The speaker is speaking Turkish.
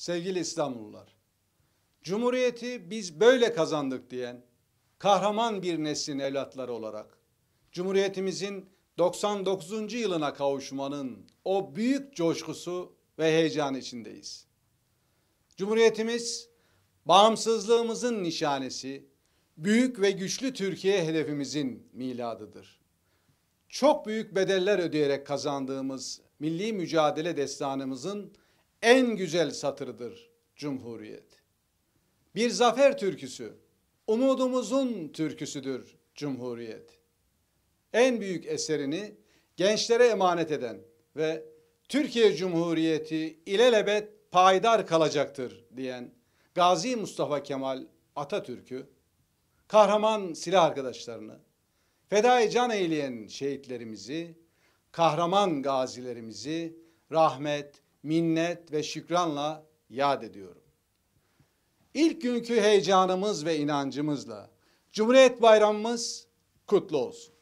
sevgili İstanbullular. Cumhuriyeti biz böyle kazandık diyen kahraman bir neslin evlatları olarak Cumhuriyetimizin 99. yılına kavuşmanın o büyük coşkusu ve heyecan içindeyiz. Cumhuriyetimiz bağımsızlığımızın nişanesi, büyük ve güçlü Türkiye hedefimizin miladıdır. Çok büyük bedeller ödeyerek kazandığımız milli mücadele destanımızın en güzel satırıdır Cumhuriyet. Bir zafer türküsü, umudumuzun türküsüdür Cumhuriyet. En büyük eserini gençlere emanet eden ve Türkiye Cumhuriyeti ilelebet paydar kalacaktır diyen Gazi Mustafa Kemal Atatürk'ü, kahraman silah arkadaşlarını, fedai can eyleyen şehitlerimizi, kahraman gazilerimizi rahmet, minnet ve şükranla yad ediyorum. İlk günkü heyecanımız ve inancımızla Cumhuriyet Bayramımız kutlu olsun.